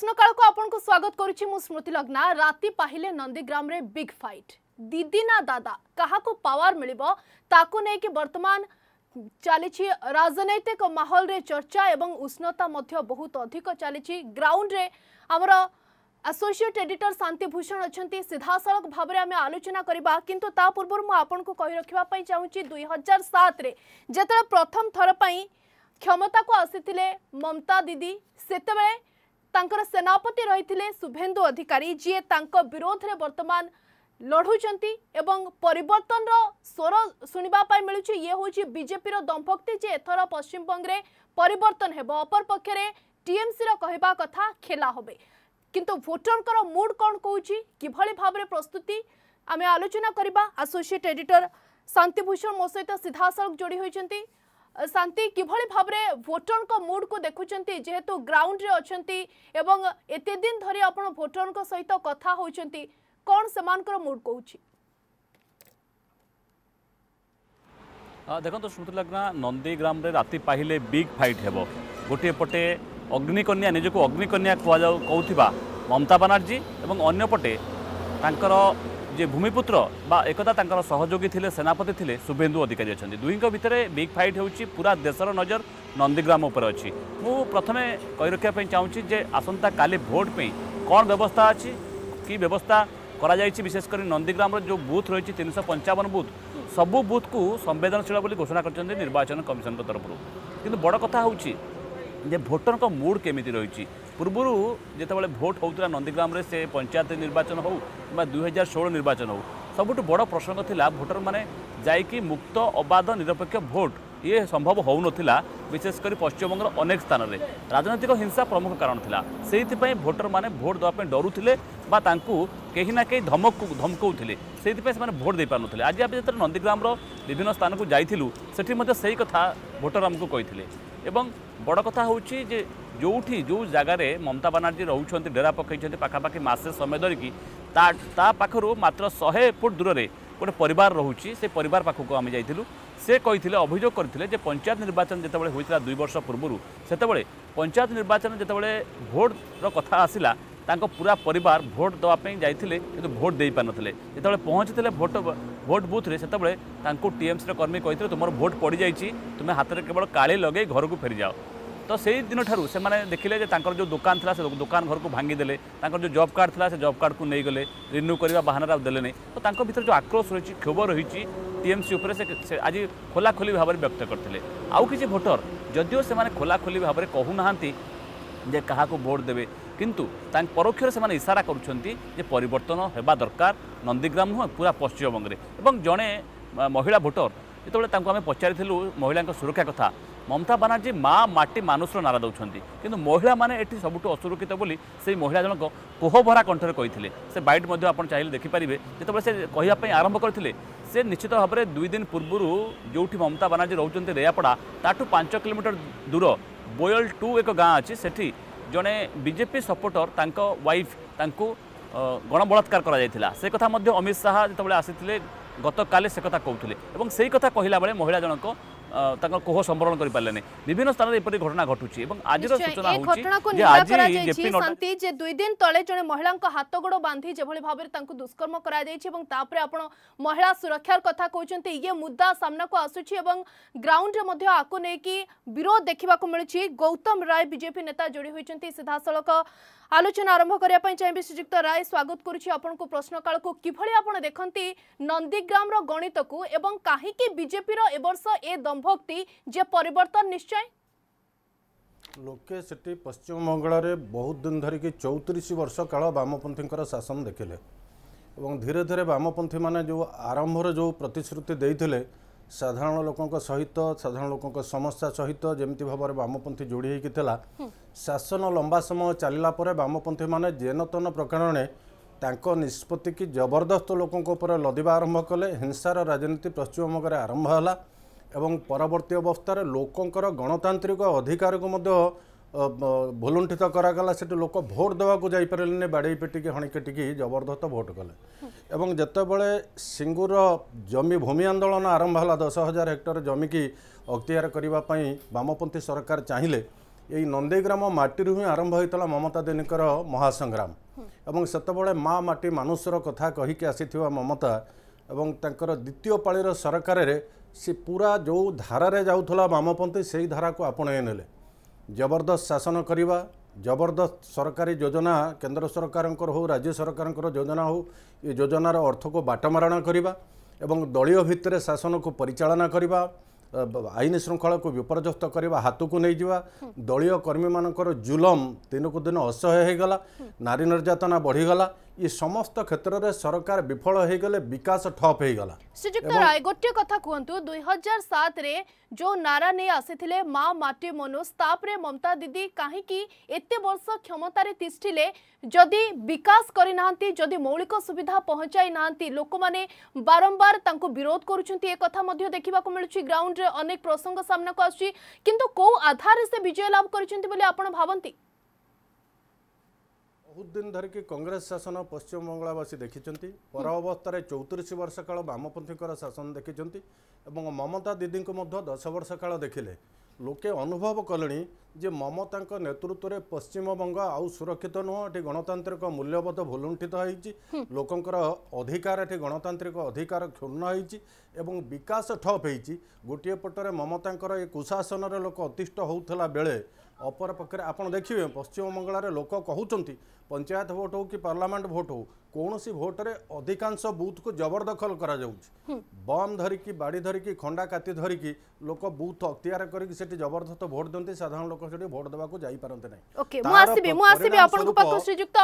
प्रश्न काल को आपन को स्वागत करुच्ति लग्ना राति पाहिले नंदीग्राम रे बिग फाइट दीदी ना दादा क्या पावर ताको मिली वर्तमान चली राजनैतिक माहौल रे चर्चा एवं उष्णता बहुत अधिक चली ग्राउंड रे आमर एसोसिएट एडिटर शांति भूषण अच्छा सीधा सड़क भाव में आलोचना करवा कि पूर्व मुझक कही रखापी चाहूँगी दुई हजार सात जिते प्रथम थरपाई क्षमता को आसी ममता दीदी से ତାଙ୍କର ସେନାପତି ରହିଥିଲେ ଶୁଭେନ୍ଦୁ ଅଧିକାରୀ ଯିଏ ତାଙ୍କ ବିରୋଧରେ ବର୍ତ୍ତମାନ ଲଢ଼ୁଛନ୍ତି ଏବଂ ପରିବର୍ତ୍ତନର ସ୍ୱର ଶୁଣିବା ପାଇଁ ମିଳୁଛି ଇଏ ହେଉଛି ବିଜେପିର ଦମ୍ଭକ୍ତି ଯେ ଏଥର ପଶ୍ଚିମବଙ୍ଗରେ ପରିବର୍ତ୍ତନ ହେବ ଅପରପକ୍ଷରେ ଟିଏମ୍ସିର କହିବା କଥା ଖେଲା ହେବେ କିନ୍ତୁ ଭୋଟରଙ୍କର ମୁଡ୍ କ'ଣ କହୁଛି କିଭଳି ଭାବରେ ପ୍ରସ୍ତୁତି ଆମେ ଆଲୋଚନା କରିବା ଆସୋସିଏଟ୍ ଏଡିଟର ଶାନ୍ତିଭୂଷଣ ମୋ ସହିତ ସିଧାସଳଖ ଯୋଡ଼ି ହୋଇଛନ୍ତି শান্তি কিভাবে ভাবে ভোটর মুড কু দেখুম যেহেতু গ্রাউন্ডে অনেক এবং এতে দিন ধরে আপনার ভোটর সহ কথা হচ্ছেন কণ সে মুড কৌছি দেখুন স্মৃতি লগ্না নন্দীগ্রামে রাতে পাইলে বিগ ফাইট হব গোটিয়ে পটে অগ্নিকন্যা নিজকে অগ্নিকন্যা কুয়া কৌথিবা মমতা বানার্জী এবং অন্যপটে তাঁর যে ভূমিপুত্র বা একদা তাঁর সহযোগী লে সেনাপতি লে শুভেন্দু অধিকারী অনেক দুইঙ্ ভিতরে বিগ ফাইট হচ্ছে পুরা দেশের নজর নন্দীগ্রাম উপরে অছি প্রথমে কই রক্ষা চাহুছি যে আসন্তা কালি ভোট পে কম ব্যবস্থা আছে কি ব্যবস্থা করা যাইছি বিশেষ করে নন্দীগ্রামের যে বুথ রয়েছে তিনশো পঞ্চাবন বুথ সবু বুথকু সংবেদনশীল বলে ঘোষণা করছেন নির্বাচন কমিশন তরফর কিন্তু বড় কথা হচ্ছে যে ভোটর মুড কেমিতি রয়েছে ପୂର୍ବରୁ ଯେତେବେଳେ ଭୋଟ୍ ହେଉଥିଲା ନନ୍ଦୀଗ୍ରାମରେ ସେ ପଞ୍ଚାୟତ ନିର୍ବାଚନ ହେଉ କିମ୍ବା ଦୁଇହଜାର ଷୋହଳ ନିର୍ବାଚନ ହେଉ ସବୁଠୁ ବଡ଼ ପ୍ରସଙ୍ଗ ଥିଲା ଭୋଟରମାନେ ଯାଇକି ମୁକ୍ତ ଅବାଧ ନିରପେକ୍ଷ ଭୋଟ୍ ଇଏ ସମ୍ଭବ ହେଉନଥିଲା ବିଶେଷ କରି ପଶ୍ଚିମବଙ୍ଗର ଅନେକ ସ୍ଥାନରେ ରାଜନୈତିକ ହିଂସା ପ୍ରମୁଖ କାରଣ ଥିଲା ସେଇଥିପାଇଁ ଭୋଟରମାନେ ଭୋଟ୍ ଦେବା ପାଇଁ ଡରୁଥିଲେ ବା ତାଙ୍କୁ କେହି ନା କେହି ଧମକ ଧମକଉଥିଲେ ସେଇଥିପାଇଁ ସେମାନେ ଭୋଟ୍ ଦେଇପାରୁନଥିଲେ ଆଜି ଆମେ ଯେତେବେଳେ ନନ୍ଦୀଗ୍ରାମର ବିଭିନ୍ନ ସ୍ଥାନକୁ ଯାଇଥିଲୁ ସେଠି ମଧ୍ୟ ସେଇ କଥା ଭୋଟର ଆମକୁ କହିଥିଲେ এবং বড় কথা ହେଉଛି ଯେ ଯେଉଁଠି ଯେଉଁ ଜାଗାରେ ମମତା ବାନାର୍ଜୀ ରହୁଛନ୍ତି ଡେରା ପକାଇଛନ୍ତି ପାଖାପାଖି ମାସେ ସମୟ ଧରିକି ତା ତା ପାଖରୁ ମାତ୍ର ଶହେ ଫୁଟ ଦୂରରେ ଗୋଟେ ପରିବାର ରହୁଛି ସେ ପରିବାର ପାଖକୁ ଆମେ ଯାଇଥିଲୁ ସେ କହିଥିଲେ ଅଭିଯୋଗ କରିଥିଲେ ଯେ ପଞ୍ଚାୟତ ନିର୍ବାଚନ ଯେତେବେଳେ ହୋଇଥିଲା ଦୁଇ ବର୍ଷ ପୂର୍ବରୁ ସେତେବେଳେ ପଞ୍ଚାୟତ ନିର୍ବାଚନ ଯେତେବେଳେ ଭୋଟର କଥା ଆସିଲା ତାଙ୍କ ପୁରା ପରିବାର ଭୋଟ୍ ଦେବା ପାଇଁ ଯାଇଥିଲେ କିନ୍ତୁ ଭୋଟ୍ ଦେଇପାରିନଥିଲେ ଯେତେବେଳେ ପହଞ୍ଚିଥିଲେ ଭୋଟ୍ ଭୋଟ୍ ବୁଥ୍ରେ ସେତେବେଳେ ତାଙ୍କୁ ଟିଏମ୍ସିର କର୍ମୀ କହିଥିଲେ ତୁମର ଭୋଟ୍ ପଡ଼ିଯାଇଛି ତୁମେ ହାତରେ କେବଳ କାଳି ଲଗାଇ ଘରକୁ ଫେରିଯାଅ ତ ସେଇ ଦିନଠାରୁ ସେମାନେ ଦେଖିଲେ ଯେ ତାଙ୍କର ଯେଉଁ ଦୋକାନ ଥିଲା ସେ ଦୋକାନ ଘରକୁ ଭାଙ୍ଗିଦେଲେ ତାଙ୍କର ଯେଉଁ ଜବ୍ କାର୍ଡ଼ ଥିଲା ସେ ଜବ୍ କାର୍ଡ଼କୁ ନେଇଗଲେ ରିନ୍ୟୁ କରିବା ବାହାନାରେ ଆଉ ଦେଲେନି ତ ତାଙ୍କ ଭିତରେ ଯେଉଁ ଆକ୍ରୋଶ ରହିଛି କ୍ଷୋଭ ରହିଛି ଟିଏମ୍ସି ଉପରେ ସେ ଆଜି ଖୋଲାଖୋଲି ଭାବରେ ବ୍ୟକ୍ତ କରିଥିଲେ ଆଉ କିଛି ଭୋଟର ଯଦିଓ ସେମାନେ ଖୋଲାଖୋଲି ଭାବରେ କହୁନାହାନ୍ତି যে কাহাকু ভোট দেবে কিন্তু তা পরোক্ষরে সে ইশারা করছেন যে পরিবর্তন হওয়া দরকার নন্দীগ্রাম নুহ পুরা পশ্চিমবঙ্গে এবং জনে মহিলা ভোটর যেতবে তাঁকু আমি পচারিলু মহিলা সুরক্ষা কথা মমতা বানার্জী মা মাটি মানুষর নারা দেওয়া কিন্তু মহিলা মানে এটি সবুঠু অসুরক্ষিত বলে সেই মহিলা জনক কোহভরা কণ্ঠে কে সে বাইট মধ্যে আপনার চাইলে দেখিপারে যেতবে সে কহা আরম্ভ করে সে নিশ্চিত ভাবে দুই দিন পূর্বর যেটি মমতা বানার্জী রয়েছেন রেয়াপড়া তাঠু পাঁচ কিলোমিটর দূর ବୋୟଲ ଟୁ ଏକ ଗାଁ ଅଛି ସେଠି ଜଣେ ବିଜେପି ସପୋର୍ଟର ତାଙ୍କ ୱାଇଫ୍ ତାଙ୍କୁ ଗଣବଳାତ୍କାର କରାଯାଇଥିଲା ସେ କଥା ମଧ୍ୟ ଅମିତ ଶାହା ଯେତେବେଳେ ଆସିଥିଲେ ଗତକାଲି ସେ କଥା କହୁଥିଲେ ଏବଂ ସେଇ କଥା କହିଲା ବେଳେ ମହିଳା ଜଣକ ତାଙ୍କ କୋହ ସମ୍ବରଣ କରିପାରିଲେନି ବିଭିନ୍ନ ସ୍ଥାନରେ ଏପରି ଘଟଣା ଘଟୁଛି ଏବଂ ଆଜିର ସୂଚନା ଶାନ୍ତି ଯେ ଦୁଇ ଦିନ ତଳେ ଜଣେ ମହିଳାଙ୍କ ହାତ ଗୋଡ଼ ବାନ୍ଧି ଯେଭଳି ଭାବରେ ତାଙ୍କୁ ଦୁଷ୍କର୍ମ କରାଯାଇଛି ଏବଂ ତାପରେ ଆପଣ ମହିଳା ସୁରକ୍ଷାର କଥା କହୁଛନ୍ତି ଇଏ ମୁଦ୍ଦା ସାମ୍ନାକୁ ଆସୁଛି ଏବଂ ଗ୍ରାଉଣ୍ଡରେ ମଧ୍ୟ ଆକୁ ନେଇକି ବିରୋଧ ଦେଖିବାକୁ ମିଳୁଛି ଗୌତମ ରାୟ ବିଜେପି ନେତା ଯୋଡ଼ି ହୋଇଛନ୍ତି ସିଧାସଳଖ আলোচনা আরম্ভ করা চাইবে শ্রীযুক্ত রায় স্বাগত করছি আপনার প্রশ্নকালক কিভাবে আপনার দেখতে নন্দীগ্রামর গণিতক এবং কাহিকি বিজেপির এবর্ষ এ দম্ভক্তি যে পরিবর্তন নিশ্চয় ଲୋକେ ସେଠି ପଶ୍ଚିମବଙ୍ଗଳାରେ ବହୁତ ଦିନ ଧରିକି ଚଉତିରିଶ ବର୍ଷ କାଳ ବାମପନ୍ଥୀଙ୍କର ଶାସନ ଦେଖିଲେ ଏବଂ ଧୀରେ ଧୀରେ ବାମପନ୍ଥୀମାନେ ଯେଉଁ ଆରମ୍ଭରେ ଯେଉଁ ପ୍ରତିଶ୍ରୁତି ଦେଇଥିଲେ ସାଧାରଣ ଲୋକଙ୍କ ସହିତ ସାଧାରଣ ଲୋକଙ୍କ ସମସ୍ୟା ସହିତ ଯେମିତି ଭାବରେ ବାମପନ୍ଥୀ ଯୋଡ଼ି ହେଇକି ଥିଲା ଶାସନ ଲମ୍ବା ସମୟ ଚାଲିଲା ପରେ ବାମପନ୍ଥୀମାନେ ଜେନତନ ପ୍ରକାରଣରେ ତାଙ୍କ ନିଷ୍ପତ୍ତିକି ଜବରଦସ୍ତ ଲୋକଙ୍କ ଉପରେ ଲଦିବା ଆରମ୍ଭ କଲେ ହିଂସାର ରାଜନୀତି ପଶ୍ଚିମବଙ୍ଗରେ ଆରମ୍ଭ ହେଲା ଏବଂ ପରବର୍ତ୍ତୀ ଅବସ୍ଥାରେ ଲୋକଙ୍କର ଗଣତାନ୍ତ୍ରିକ ଅଧିକାରକୁ ମଧ୍ୟ ଭୁଲୁଣ୍ଠିତ କରାଗଲା ସେଠି ଲୋକ ଭୋଟ ଦେବାକୁ ଯାଇପାରିଲେନି ବାଡ଼େଇ ପିଟିକି ହଣି କିଟିକି ଜବରଦସ୍ତ ଭୋଟ କଲେ ଏବଂ ଯେତେବେଳେ ସିଙ୍ଗୁର ଜମି ଭୂମି ଆନ୍ଦୋଳନ ଆରମ୍ଭ ହେଲା ଦଶ ହଜାର ହେକ୍ଟର ଜମିକି ଅକ୍ତିଆର କରିବା ପାଇଁ ବାମପନ୍ଥୀ ସରକାର ଚାହିଁଲେ ଏଇ ନନ୍ଦୀଗ୍ରାମ ମାଟିରୁ ହିଁ ଆରମ୍ଭ ହୋଇଥିଲା ମମତା ଦେନିଙ୍କର ମହାସଂଗ୍ରାମ ଏବଂ ସେତେବେଳେ ମା ମାଟି ମାନୁଷର କଥା କହିକି ଆସିଥିବା ମମତା ଏବଂ ତାଙ୍କର ଦ୍ୱିତୀୟ ପାଳିର ସରକାରରେ ସେ ପୁରା ଯେଉଁ ଧାରାରେ ଯାଉଥିଲା ବାମପନ୍ଥୀ ସେଇ ଧାରାକୁ ଆପଣେଇ ନେଲେ ଜବରଦସ୍ତ ଶାସନ କରିବା ଜବରଦସ୍ତ ସରକାରୀ ଯୋଜନା କେନ୍ଦ୍ର ସରକାରଙ୍କର ହେଉ ରାଜ୍ୟ ସରକାରଙ୍କର ଯୋଜନା ହେଉ ଏ ଯୋଜନାର ଅର୍ଥକୁ ବାଟମାରଣ କରିବା ଏବଂ ଦଳୀୟ ଭିତରେ ଶାସନକୁ ପରିଚାଳନା କରିବା ଆଇନ ଶୃଙ୍ଖଳାକୁ ବିପର୍ଯ୍ୟସ୍ତ କରିବା ହାତକୁ ନେଇଯିବା ଦଳୀୟ କର୍ମୀମାନଙ୍କର ଜୁଲମ ଦିନକୁ ଦିନ ଅସହ୍ୟ ହୋଇଗଲା ନାରୀ ନିର୍ଯାତନା ବଢ଼ିଗଲା ଏ ସମସ୍ତ କ୍ଷେତ୍ରରେ ସରକାର ବିଫଳ ହେଇଗଲେ ବିକାଶ ଠପ୍ ହେଇଗଲା ଶ୍ରୀଯୁକ୍ତ ରାୟ ଗୋଟିଏ କଥା କୁହନ୍ତୁ ଦୁଇ ହଜାର ସାତରେ ଯେଉଁ ନାରା ନେଇ ଆସିଥିଲେ ମା ମାଟି ମନୋଜ ତାପରେ ମମତା ଦିଦି କାହିଁକି ଏତେ ବର୍ଷ କ୍ଷମତାରେ ତିଷ୍ଠିଲେ ଯଦି ବିକାଶ କରିନାହାନ୍ତି ଯଦି ମୌଳିକ ସୁବିଧା ପହଞ୍ଚାଇ ନାହାନ୍ତି ଲୋକମାନେ ବାରମ୍ବାର ତାଙ୍କୁ ବିରୋଧ କରୁଛନ୍ତି ଏ କଥା ମଧ୍ୟ ଦେଖିବାକୁ ମିଳୁଛି ଗ୍ରାଉଣ୍ଡରେ ଅନେକ ପ୍ରସଙ୍ଗ ସାମ୍ନାକୁ ଆସୁଛି କିନ୍ତୁ କେଉଁ ଆଧାରରେ ସେ ବିଜୟ ଲାଭ କରିଛନ୍ତି ବୋଲି ଆପଣ ଭାବନ୍ତି ବହୁତ ଦିନ ଧରିକି କଂଗ୍ରେସ ଶାସନ ପଶ୍ଚିମ ବଙ୍ଗଳାବାସୀ ଦେଖିଛନ୍ତି ପର ଅବସ୍ଥାରେ ଚଉତିରିଶ ବର୍ଷ କାଳ ବାମପନ୍ଥୀଙ୍କର ଶାସନ ଦେଖିଛନ୍ତି ଏବଂ ମମତା ଦିଦିଙ୍କୁ ମଧ୍ୟ ଦଶ ବର୍ଷ କାଳ ଦେଖିଲେ ଲୋକେ ଅନୁଭବ କଲେଣି ଯେ ମମତାଙ୍କ ନେତୃତ୍ୱରେ ପଶ୍ଚିମବଙ୍ଗ ଆଉ ସୁରକ୍ଷିତ ନୁହଁ ଏଠି ଗଣତାନ୍ତ୍ରିକ ମୂଲ୍ୟବୋଧ ଭୁଲୁଣ୍ଠିତ ହୋଇଛି ଲୋକଙ୍କର ଅଧିକାର ଏଠି ଗଣତାନ୍ତ୍ରିକ ଅଧିକାର କ୍ଷୁର୍ଣ୍ଣ ହୋଇଛି ଏବଂ ବିକାଶ ଠପ୍ ହୋଇଛି ଗୋଟିଏ ପଟରେ ମମତାଙ୍କର ଏ କୁଶାସନରେ ଲୋକ ଅତିଷ୍ଠ ହେଉଥିଲା ବେଳେ ଅପରପକ୍ଷରେ ଆପଣ ଦେଖିବେ ପଶ୍ଚିମବଙ୍ଗଳାରେ ଲୋକ କହୁଛନ୍ତି ପଞ୍ଚାୟତ ଭୋଟ୍ ହେଉ କି ପାର୍ଲାମେଣ୍ଟ ଭୋଟ୍ ହେଉ କୌଣସି ଭୋଟ୍ରେ ଅଧିକାଂଶ ବୁଥ୍କୁ ଜବରଦଖଲ କରାଯାଉଛି ବମ୍ ଧରିକି ବାଡ଼ି ଧରିକି ଖଣ୍ଡା କାତି ଧରିକି ଲୋକ ବୁଥ୍ ଅକ୍ତିଆର କରିକି ସେଠି ଜବରଦସ୍ତ ଭୋଟ୍ ଦିଅନ୍ତି ସାଧାରଣ ଲୋକ ସେଠି ଭୋଟ୍ ଦେବାକୁ ଯାଇପାରନ୍ତି ନାହିଁ ଓକେ ମୁଁ ଆସିବି ମୁଁ ଆସିବି ଆପଣଙ୍କ ପାଖକୁ ଶ୍ରୀଯୁକ୍ତ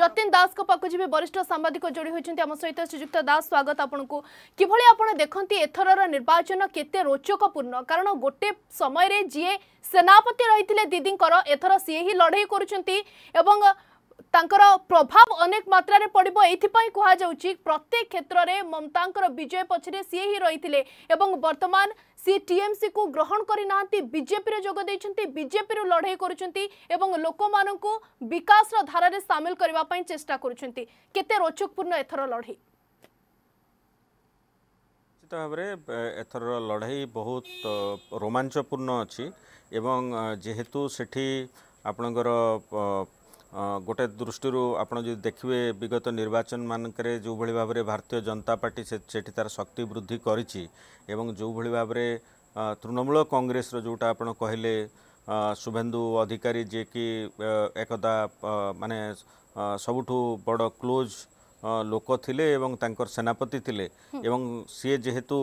ଯତୀନ ଦାସଙ୍କ ପାଖକୁ ଯିବେ ବରିଷ୍ଠ ସାମ୍ବାଦିକ ଯୋଡ଼ି ହୋଇଛନ୍ତି ଆମ ସହିତ ଶ୍ରୀଯୁକ୍ତ ଦାସ ସ୍ୱାଗତ ଆପଣଙ୍କୁ କିଭଳି ଆପଣ ଦେଖନ୍ତି ଏଥରର ନିର୍ବାଚନ କେତେ ରୋଚକପୂର୍ଣ୍ଣ କାରଣ ଗୋଟେ ସମୟରେ ଯିଏ ସେନାପତି ରହିଥିଲେ ଦିଦିଙ୍କର ଏଥର ସିଏ ହିଁ ଲଢ଼େଇ କରୁଛନ୍ତି ଏବଂ ତାଙ୍କର ପ୍ରଭାବ ଅନେକ ମାତ୍ରାରେ ପଡ଼ିବ ଏଥିପାଇଁ କୁହାଯାଉଛି ପ୍ରତ୍ୟେକ କ୍ଷେତ୍ରରେ ମମତାଙ୍କର ବିଜୟ ପଛରେ ସିଏ ହିଁ ରହିଥିଲେ ଏବଂ ବର୍ତ୍ତମାନ ସିଏ ଟିଏମ୍ସିକୁ ଗ୍ରହଣ କରିନାହାନ୍ତି ବିଜେପିରେ ଯୋଗ ଦେଇଛନ୍ତି ବିଜେପିରୁ ଲଢ଼େଇ କରୁଛନ୍ତି ଏବଂ ଲୋକମାନଙ୍କୁ ବିକାଶର ଧାରାରେ ସାମିଲ କରିବା ପାଇଁ ଚେଷ୍ଟା କରୁଛନ୍ତି କେତେ ରୋଚକପୂର୍ଣ୍ଣ ଏଥର ଲଢ଼େଇ ନିଶ୍ଚିତ ଭାବରେ ଏଥର ଲଢ଼େଇ ବହୁତ ରୋମାଞ୍ଚପୂର୍ଣ୍ଣ ଅଛି ଏବଂ ଯେହେତୁ ସେଠି ଆପଣଙ୍କର ଗୋଟେ ଦୃଷ୍ଟିରୁ ଆପଣ ଯଦି ଦେଖିବେ ବିଗତ ନିର୍ବାଚନମାନଙ୍କରେ ଯେଉଁଭଳି ଭାବରେ ଭାରତୀୟ ଜନତା ପାର୍ଟି ସେଠି ତା'ର ଶକ୍ତି ବୃଦ୍ଧି କରିଛି ଏବଂ ଯେଉଁଭଳି ଭାବରେ ତୃଣମୂଳ କଂଗ୍ରେସର ଯେଉଁଟା ଆପଣ କହିଲେ ଶୁଭେନ୍ଦୁ ଅଧିକାରୀ ଯିଏକି ଏକଦା ମାନେ ସବୁଠୁ ବଡ଼ କ୍ଲୋଜ୍ ଲୋକ ଥିଲେ ଏବଂ ତାଙ୍କର ସେନାପତି ଥିଲେ ଏବଂ ସିଏ ଯେହେତୁ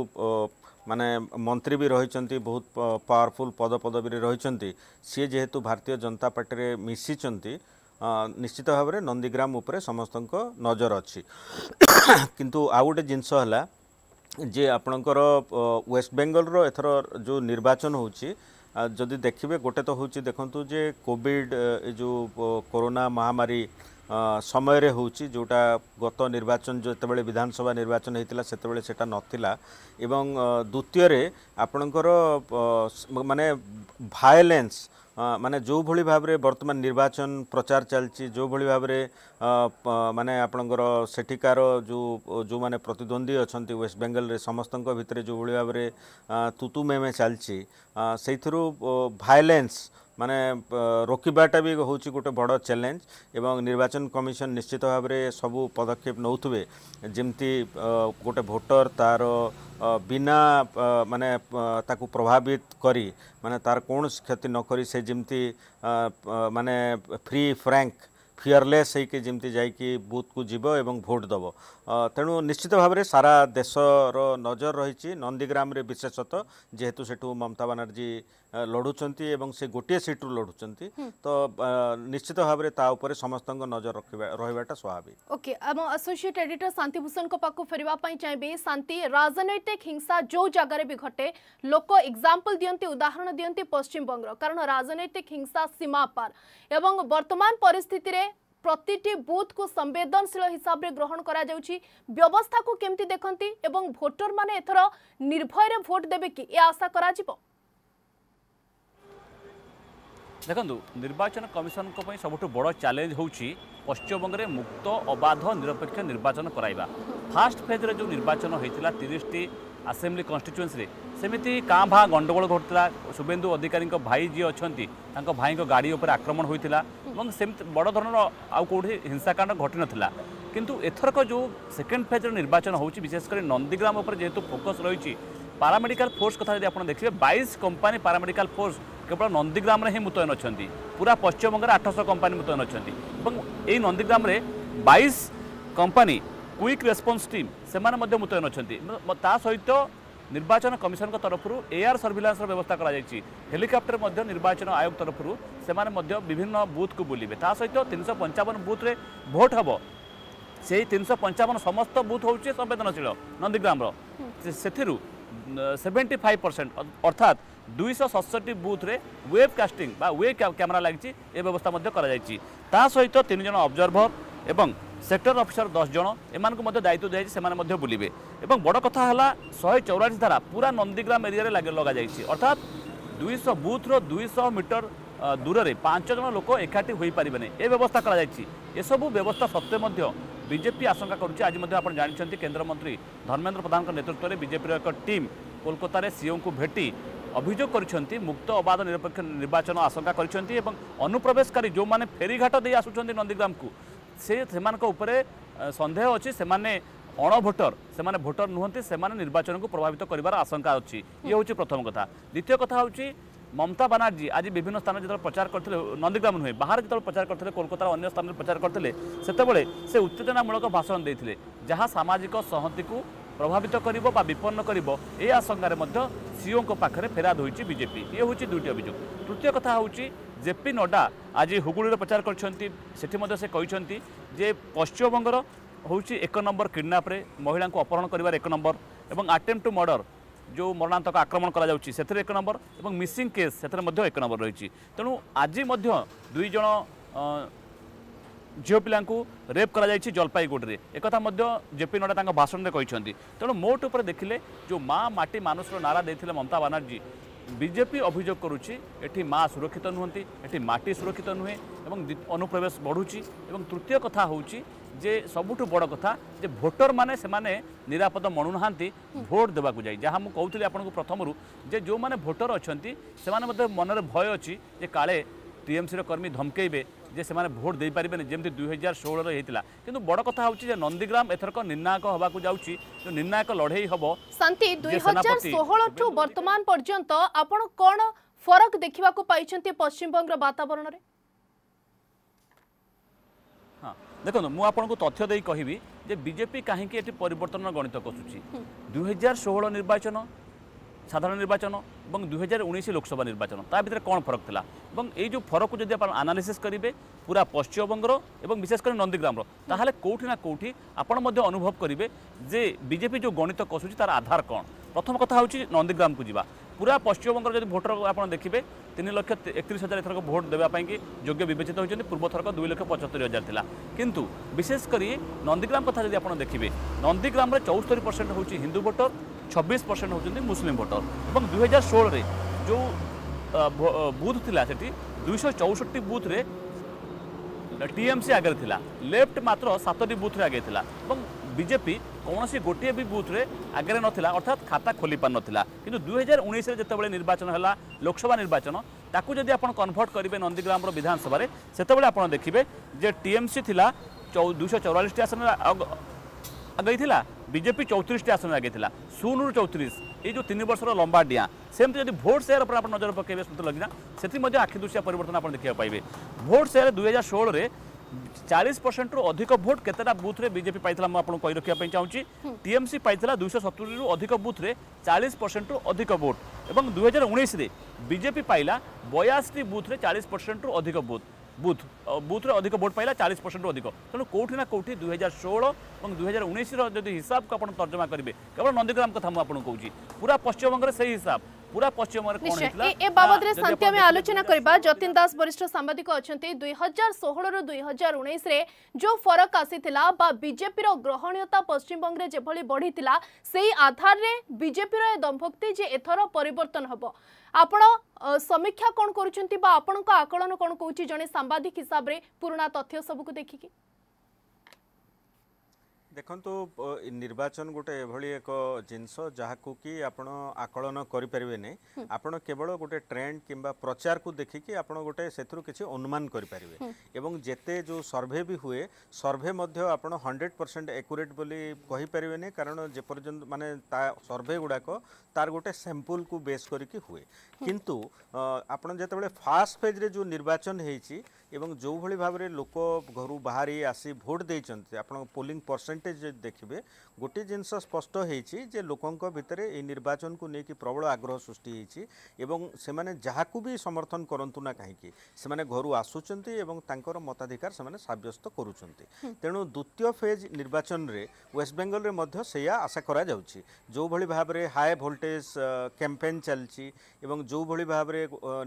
ମାନେ ମନ୍ତ୍ରୀ ବି ରହିଛନ୍ତି ବହୁତ ପାୱାରଫୁଲ୍ ପଦପଦବୀରେ ରହିଛନ୍ତି ସିଏ ଯେହେତୁ ଭାରତୀୟ ଜନତା ପାର୍ଟିରେ ମିଶିଛନ୍ତି ନିଶ୍ଚିତ ଭାବରେ ନନ୍ଦୀଗ୍ରାମ ଉପରେ ସମସ୍ତଙ୍କ ନଜର ଅଛି କିନ୍ତୁ ଆଉ ଗୋଟେ ଜିନିଷ ହେଲା ଯେ ଆପଣଙ୍କର ୱେଷ୍ଟବେଙ୍ଗଲର ଏଥର ଯେଉଁ ନିର୍ବାଚନ ହେଉଛି ଯଦି ଦେଖିବେ ଗୋଟେ ତ ହେଉଛି ଦେଖନ୍ତୁ ଯେ କୋଭିଡ଼ ଏ ଯେଉଁ କରୋନା ମହାମାରୀ ସମୟରେ ହେଉଛି ଯେଉଁଟା ଗତ ନିର୍ବାଚନ ଯେତେବେଳେ ବିଧାନସଭା ନିର୍ବାଚନ ହେଇଥିଲା ସେତେବେଳେ ସେଟା ନଥିଲା ଏବଂ ଦ୍ୱିତୀୟରେ ଆପଣଙ୍କର ମାନେ ଭାୟୋଲେନ୍ସ মানে যেভাবে ভাবে বর্তমান নির্বাচন প্রচার চালছি যেভাবে ভাবে মানে আপনার সেঠিকার যে মানে প্রতিদ্বন্দ্বী অনেক ওয়েস্ট বেঙ্গলের সমস্ত ভিতরে যেভাবে ভাবে তুতু মেমে চালছি সেইথর ভাইলেন্স মানে রোকিবাটা বি হচ্ছে গোটে বড় চ্যালেঞ্জ এবং নির্বাচন কমিশন নিশ্চিত ভাবে সবু পদক্ষেপ নেউথে যেমতি গোটে ভোটর তার ବିନା ମାନେ ତାକୁ ପ୍ରଭାବିତ କରି ମାନେ ତାର କୌଣସି କ୍ଷତି ନ କରି ସେ ଯେମିତି ମାନେ ଫ୍ରି ଫ୍ରାଙ୍କ ଫିୟରଲେସ୍ ହେଇକି ଯେମିତି ଯାଇକି ବୁଥକୁ ଯିବ ଏବଂ ଭୋଟ୍ ଦେବ ତେଣୁ ନିଶ୍ଚିତ ଭାବରେ ସାରା ଦେଶର ନଜର ରହିଛି ନନ୍ଦୀଗ୍ରାମରେ ବିଶେଷତଃ ଯେହେତୁ ସେଠୁ ମମତା ବାନାର୍ଜୀ ଲଢ଼ୁଛନ୍ତି ଏବଂ ସେ ଗୋଟିଏ ସିଟ୍ରୁ ଲଢ଼ୁଛନ୍ତି ତ ନିଶ୍ଚିତ ଭାବରେ ତା ଉପରେ ସମସ୍ତଙ୍କ ନଜର ରଖିବା ରହିବାଟା ସ୍ୱାଭାବିକ ଓକେ ଆମ ଆସୋସିଏଟ୍ ଏଡିଟର ଶାନ୍ତି ଭୂଷଣଙ୍କ ପାଖକୁ ଫେରିବା ପାଇଁ ଚାହିଁବି ଶାନ୍ତି ରାଜନୈତିକ ହିଂସା ଯେଉଁ ଜାଗାରେ ବି ଘଟେ ଲୋକ ଏକ୍ଜାମ୍ପଲ୍ ଦିଅନ୍ତି ଉଦାହରଣ ଦିଅନ୍ତି ପଶ୍ଚିମବଙ୍ଗର କାରଣ ରାଜନୈତିକ ହିଂସା ସୀମା ପାର ଏବଂ ବର୍ତ୍ତମାନ ପରିସ୍ଥିତିରେ প্রতিটি বুথকু সংবেদনশীল হিসাবে গ্রহণ করা যাচ্ছে ব্যবস্থা কু কেমতি দেখতে এবং ভোটর মানে এথর নির্ভয়ের ভোট দেবে কি এ আশা করা ଦେଖନ୍ତୁ ନିର୍ବାଚନ କମିଶନଙ୍କ ପାଇଁ ସବୁଠୁ ବଡ଼ ଚ୍ୟାଲେଞ୍ଜ ହେଉଛି ପଶ୍ଚିମବଙ୍ଗରେ ମୁକ୍ତ ଅବାଧ ନିରପେକ୍ଷ ନିର୍ବାଚନ କରାଇବା ଫାର୍ଷ୍ଟ ଫେଜ୍ରେ ଯେଉଁ ନିର୍ବାଚନ ହୋଇଥିଲା ତିରିଶଟି ଆସେମ୍ବ୍ଲି କନଷ୍ଟିଚୁଏନ୍ସିରେ ସେମିତି କାଁ ଭାଁ ଗଣ୍ଡଗୋଳ ଘଟୁଥିଲା ଶୁଭେନ୍ଦୁ ଅଧିକାରୀଙ୍କ ଭାଇ ଯିଏ ଅଛନ୍ତି ତାଙ୍କ ଭାଇଙ୍କ ଗାଡ଼ି ଉପରେ ଆକ୍ରମଣ ହୋଇଥିଲା ଏବଂ ସେମିତି ବଡ଼ ଧରଣର ଆଉ କେଉଁଠି ହିଂସାକାଣ୍ଡ ଘଟିନଥିଲା କିନ୍ତୁ ଏଥରକ ଯେଉଁ ସେକେଣ୍ଡ ଫେଜ୍ର ନିର୍ବାଚନ ହେଉଛି ବିଶେଷ କରି ନନ୍ଦୀଗ୍ରାମ ଉପରେ ଯେହେତୁ ଫୋକସ୍ ରହିଛି ପାରାମେଡ଼ିକାଲ ଫୋର୍ସ କଥା ଯଦି ଆପଣ ଦେଖିବେ ବାଇଶ କମ୍ପାନୀ ପାରାମେଡ଼ିକାଲ ଫୋର୍ସ କେବଳ ନନ୍ଦୀଗ୍ରାମରେ ହିଁ ମୁତୟନ ଅଛନ୍ତି ପୁରା ପଶ୍ଚିମବଙ୍ଗରେ ଆଠଶହ କମ୍ପାନୀ ମୁତୟନ ଅଛନ୍ତି ଏବଂ ଏହି ନନ୍ଦୀଗ୍ରାମରେ ବାଇଶ କମ୍ପାନୀ କ୍ୱିକ୍ ରେସ୍ପନ୍ସ ଟିମ୍ ସେମାନେ ମଧ୍ୟ ମୁତୟନ ଅଛନ୍ତି ତା ସହିତ ନିର୍ବାଚନ କମିଶନଙ୍କ ତରଫରୁ ଏଆର୍ ସର୍ଭିଲାନ୍ସର ବ୍ୟବସ୍ଥା କରାଯାଇଛି ହେଲିକପ୍ଟର ମଧ୍ୟ ନିର୍ବାଚନ ଆୟୋଗ ତରଫରୁ ସେମାନେ ମଧ୍ୟ ବିଭିନ୍ନ ବୁଥ୍କୁ ବୁଲିବେ ତା ସହିତ ତିନିଶହ ପଞ୍ଚାବନ ବୁଥ୍ରେ ଭୋଟ୍ ହେବ ସେହି ତିନିଶହ ପଞ୍ଚାବନ ସମସ୍ତ ବୁଥ୍ ହେଉଛି ସମ୍ବେଦନଶୀଳ ନନ୍ଦୀଗ୍ରାମର ସେଥିରୁ ସେଭେଣ୍ଟି ଫାଇଭ୍ ପରସେଣ୍ଟ ଅର୍ଥାତ୍ ଦୁଇଶହ ସତଷଠି ବୁଥ୍ରେ ୱେବ୍ କାଷ୍ଟିଂ ବା ୱେ କ୍ୟାମେରା ଲାଗିଛି ଏ ବ୍ୟବସ୍ଥା ମଧ୍ୟ କରାଯାଇଛି ତା ସହିତ ତିନି ଜଣ ଅବଜର୍ଭର ଏବଂ ସେକ୍ଟର ଅଫିସର ଦଶ ଜଣ ଏମାନଙ୍କୁ ମଧ୍ୟ ଦାୟିତ୍ୱ ଦିଆଯାଇଛି ସେମାନେ ମଧ୍ୟ ବୁଲିବେ ଏବଂ ବଡ଼ କଥା ହେଲା ଶହେ ଚଉରାଳିଶ ଧାରା ପୁରା ନନ୍ଦୀଗ୍ରାମ ଏରିଆରେ ଲଗାଯାଇଛି ଅର୍ଥାତ୍ ଦୁଇଶହ ବୁଥ୍ର ଦୁଇଶହ ମିଟର ଦୂରରେ ପାଞ୍ଚ ଜଣ ଲୋକ ଏକାଠି ହୋଇପାରିବେନି ଏ ବ୍ୟବସ୍ଥା କରାଯାଇଛି ଏସବୁ ବ୍ୟବସ୍ଥା ସତ୍ତ୍ୱେ ମଧ୍ୟ ବିଜେପି ଆଶଙ୍କା କରୁଛି ଆଜି ମଧ୍ୟ ଆପଣ ଜାଣିଛନ୍ତି କେନ୍ଦ୍ରମନ୍ତ୍ରୀ ଧର୍ମେନ୍ଦ୍ର ପ୍ରଧାନଙ୍କ ନେତୃତ୍ୱରେ ବିଜେପିର ଏକ ଟିମ୍ କୋଲକାତାରେ ସିଓଙ୍କୁ ଭେଟି অভিযোগ করেছেন মুক্ত অবাধ নিরপেক্ষ নির্বাচন আশঙ্কা করেছেন এবং অনুপ্রবেশকারী যে ফেরিঘাট দিয়ে আসুচার নন্দীগ্রামকু সে সে উপরে সন্দেহ অছি সেমানে অণভোটর সেমানে ভোটর নুহতি সেমানে নির্বাচনকু প্রভাবিত করিবার আশঙ্কা অছি ইয়ে হচ্ছে প্রথম কথা দ্বিতীয় কথা হচ্ছে মমতা বানার্জী আজ বিভিন্ন স্থানে যেত প্রচার করলে নন্দীগ্রাম নুহে বাহার যেত প্রচার করলে কলকাতার অন্য স্থানে প্রচার করলে সেতবে সে উত্তেজনামূলক ভাষণ দিয়ে যা সামাজিক সহতি প্রভাবিত করব বা বিপন্ন করব এই আশঙ্কার মধ্যে সিও পাখে ফেরাদ হয়েছে বিজেপি ইয়ে হচ্ছে দুইটি অভিযোগ তৃতীয় কথা হচ্ছে জেপি নড্ডা আজ হুগুড়ির প্রচার করছেন সেটি মধ্যে সে কিন্তু যে পশ্চিমবঙ্গর হচ্ছে এক নম্বর কিডনাপ্রে মহিলা অপহরণ করবার এক নম্বর এবং আটেম্প টু মর্ডর যে মরণান্তক আক্রমণ করা যাচ্ছে সেথে এক নম্বর এবং মিসিং কেস সেথে এক নম্বর রয়েছে তেমন আজ দুই জন ଝିଅ ପିଲାଙ୍କୁ ରେପ୍ କରାଯାଇଛି ଜଲପାଇଗୁଡ଼ିରେ ଏକଥା ମଧ୍ୟ ଜେପି ନଡ୍ଡା ତାଙ୍କ ଭାଷଣରେ କହିଛନ୍ତି ତେଣୁ ମୋଟ ଉପରେ ଦେଖିଲେ ଯେଉଁ ମା ମାଟି ମାନସର ନାରା ଦେଇଥିଲେ ମମତା ବାନାର୍ଜୀ ବିଜେପି ଅଭିଯୋଗ କରୁଛି ଏଠି ମା ସୁରକ୍ଷିତ ନୁହନ୍ତି ଏଠି ମାଟି ସୁରକ୍ଷିତ ନୁହେଁ ଏବଂ ଅନୁପ୍ରବେଶ ବଢ଼ୁଛି ଏବଂ ତୃତୀୟ କଥା ହେଉଛି ଯେ ସବୁଠୁ ବଡ଼ କଥା ଯେ ଭୋଟରମାନେ ସେମାନେ ନିରାପଦ ମଣୁନାହାନ୍ତି ଭୋଟ ଦେବାକୁ ଯାଇ ଯାହା ମୁଁ କହୁଥିଲି ଆପଣଙ୍କୁ ପ୍ରଥମରୁ ଯେ ଯେଉଁମାନେ ଭୋଟର ଅଛନ୍ତି ସେମାନେ ମଧ୍ୟ ମନରେ ଭୟ ଅଛି ଯେ କାଳେ ଟିଏମ୍ସିର କର୍ମୀ ଧମକେଇବେ যে সে ভোট দিয়ে না যেমন দুই হাজার ষোলরে হয়েছিল কিন্তু বড় কথা হচ্ছে যে নন্দীগ্রাম এথরক নির্ণায়ক হওয়া যাচ্ছি নির্ণায়ক লড়াই হব শান্তি দুই হাজার ষোহল ঠু বর্তমান পর্যন্ত আপনার কোণ ফরক দেখা পাইছেন পশ্চিমবঙ্গের বাতাবরণের দেখুন মু আপনার তথ্য দিয়ে কহবি যে বিজেপি কাহিকি এটি পরিবর্তন গণিত কষুছি দুই হাজার ষোহল নির্বাচন ସାଧାରଣ ନିର୍ବାଚନ ଏବଂ ଦୁଇ ହଜାର ଉଣେଇଶ ଲୋକସଭା ନିର୍ବାଚନ ତା ଭିତରେ କ'ଣ ଫରକ ଥିଲା ଏବଂ ଏଇ ଯେଉଁ ଫରକକୁ ଯଦି ଆପଣ ଆନାଲିସିସ୍ କରିବେ ପୁରା ପଶ୍ଚିମବଙ୍ଗର ଏବଂ ବିଶେଷ କରି ନନ୍ଦୀଗ୍ରାମର ତାହେଲେ କେଉଁଠି ନା କେଉଁଠି ଆପଣ ମଧ୍ୟ ଅନୁଭବ କରିବେ ଯେ ବିଜେପି ଯେଉଁ ଗଣିତ କଷୁଛି ତାର ଆଧାର କ'ଣ ପ୍ରଥମ କଥା ହେଉଛି ନନ୍ଦୀଗ୍ରାମକୁ ଯିବା ପୁରା ପଶ୍ଚିମବଙ୍ଗର ଯଦି ଭୋଟର ଆପଣ ଦେଖିବେ ତିନି ଲକ୍ଷ ଏକତିରିଶ ହଜାର ଏଥରକ ଭୋଟ ଦେବା ପାଇଁକି ଯୋଗ୍ୟ ବିବେଚିତ ହୋଇଛନ୍ତି ପୂର୍ବଥରକ ଦୁଇ ଲକ୍ଷ ପଞ୍ଚସ୍ତରୀ ହଜାର ଥିଲା କିନ୍ତୁ ବିଶେଷ କରି ନନ୍ଦୀଗ୍ରାମ କଥା ଯଦି ଆପଣ ଦେଖିବେ ନନ୍ଦୀଗ୍ରାମରେ ଚଉସ୍ତରୀ ପରସେଣ୍ଟ ହେଉଛି ହିନ୍ଦୁ ଭୋଟର ଛବିଶ ପରସେଣ୍ଟ ହେଉଛନ୍ତି ମୁସଲିମ୍ ଭୋଟର ଏବଂ ଦୁଇହଜାର ଷୋହଳରେ ଯେଉଁ ବୁଥ୍ ଥିଲା ସେଠି ଦୁଇଶହ ଚଉଷଠି ବୁଥ୍ରେ ଟିଏମ୍ସି ଆଗରେ ଥିଲା ଲେଫ୍ଟ ମାତ୍ର ସାତଟି ବୁଥ୍ରେ ଆଗେଇ ଥିଲା ଏବଂ ବିଜେପି କୌଣସି ଗୋଟିଏ ବି ବୁଥ୍ରେ ଆଗରେ ନଥିଲା ଅର୍ଥାତ୍ ଖାତା ଖୋଲି ପାରିନଥିଲା କିନ୍ତୁ ଦୁଇହଜାର ଉଣେଇଶରେ ଯେତେବେଳେ ନିର୍ବାଚନ ହେଲା ଲୋକସଭା ନିର୍ବାଚନ ତାକୁ ଯଦି ଆପଣ କନଭର୍ଟ କରିବେ ନନ୍ଦୀଗ୍ରାମର ବିଧାନସଭାରେ ସେତେବେଳେ ଆପଣ ଦେଖିବେ ଯେ ଟିଏମ୍ସି ଥିଲା ଚଉ ଦୁଇଶହ ଚଉରାଳିଶଟି ଆସନରେ আগেইছিল বিজেপি চৌত্রিশটি আসন আগেইছিল শূন্যରୁ চৌত্রিশ এই যে তিন বর্ষর লম্বা ডিয়া সেমতি যদি ভোট সেୟାର উপরে আপনার নজর পকাইবে স্মৃতি লগিনা সেটি মধ্যে আখি দৃষ্টিয়া পরিবর্তন আপনার দেখা পাইবে ভোট সেୟାର দুই হাজার ষোলরে চালিশ পরসেন্টর অধিক ভোট কেতটা বুথরে বিজেপি পাই আপনার কই রাখা চাহুছি টিএমসি পাই দুইশ সতুরি অধিক বুথরে চালিশ পরসেন্টর অধিক ভোট এবং দুই হাজার উনিশে বিজেপি পাইলা বয়াশটি বুথরে চালিশ পরসেন্টর অধিক বুথ বুথ বুথরে অধিক ভোট পাইলা চাশ পরসেন্ট অধিক তেমন কোটি না কোটি দুই হাজার ষোল এবং দুই হাজার উনিশর যদি হিসাবকে আপনার তর্জমা করবে কেবল নন্দীগ্রাম কথা মু আপনার কৌছি পুরা পশ্চিমবঙ্গের সেই হিসাব পুরা পশ্চিমবঙ্গের কোন হেতলা এ বাবদরে শান্তি আমি আলোচনা করিবা যতীন দাস বরিষ্ঠ সাংবাদিক অছন্তি 2016 রু 2019 রে যে ফরক আসিছিলা বা বিজেপি র গ্রহণীয়তা পশ্চিমবঙ্গরে যেভাবে বড়িছিলা সেই আধার রে বিজেপি র দম্ভক্তি যে এথর পরিবর্তন হবো ଆପଣ ସମୀକ୍ଷା କ'ଣ କରୁଛନ୍ତି ବା ଆପଣଙ୍କ ଆକଳନ କ'ଣ କହୁଛି ଜଣେ ସାମ୍ବାଦିକ ହିସାବରେ ପୁରୁଣା ତଥ୍ୟ ସବୁକୁ ଦେଖିକି ଦେଖନ୍ତୁ ନିର୍ବାଚନ ଗୋଟେ ଏଭଳି ଏକ ଜିନିଷ ଯାହାକୁ କି ଆପଣ ଆକଳନ କରିପାରିବେନି ଆପଣ କେବଳ ଗୋଟେ ଟ୍ରେଣ୍ଡ କିମ୍ବା ପ୍ରଚାରକୁ ଦେଖିକି ଆପଣ ଗୋଟେ ସେଥିରୁ କିଛି ଅନୁମାନ କରିପାରିବେ ଏବଂ ଯେତେ ଯେଉଁ ସର୍ଭେ ବି ହୁଏ ସର୍ଭେ ମଧ୍ୟ ଆପଣ ହଣ୍ଡ୍ରେଡ଼ ପରସେଣ୍ଟ ଏକୁରେଟ୍ ବୋଲି କହିପାରିବେନି କାରଣ ଯେପର୍ଯ୍ୟନ୍ତ ମାନେ ତା ସର୍ଭେ ଗୁଡ଼ାକ ତାର ଗୋଟେ ସାମ୍ପୁଲକୁ ବେସ୍ କରିକି ହୁଏ କିନ୍ତୁ ଆପଣ ଯେତେବେଳେ ଫାର୍ଷ୍ଟ ଫେଜ୍ରେ ଯେଉଁ ନିର୍ବାଚନ ହେଇଛି এবং যেভাবে ভাবে লোক ঘর বাহারি আসি ভোট দিয়েছেন আপনার পোলিং পরসেন্টেজ দেখবে ଗୋଟିଏ ଜିନିଷ ସ୍ପଷ୍ଟ ହେଇଛି ଯେ ଲୋକଙ୍କ ଭିତରେ ଏଇ ନିର୍ବାଚନକୁ ନେଇକି ପ୍ରବଳ ଆଗ୍ରହ ସୃଷ୍ଟି ହେଇଛି ଏବଂ ସେମାନେ ଯାହାକୁ ବି ସମର୍ଥନ କରନ୍ତୁ ନା କାହିଁକି ସେମାନେ ଘରୁ ଆସୁଛନ୍ତି ଏବଂ ତାଙ୍କର ମତାଧିକାର ସେମାନେ ସାବ୍ୟସ୍ତ କରୁଛନ୍ତି ତେଣୁ ଦ୍ୱିତୀୟ ଫେଜ୍ ନିର୍ବାଚନରେ ୱେଷ୍ଟବେଙ୍ଗଲରେ ମଧ୍ୟ ସେଇଆ ଆଶା କରାଯାଉଛି ଯେଉଁଭଳି ଭାବରେ ହାଇ ଭୋଲ୍ଟେଜ କ୍ୟାମ୍ପେନ୍ ଚାଲିଛି ଏବଂ ଯେଉଁଭଳି ଭାବରେ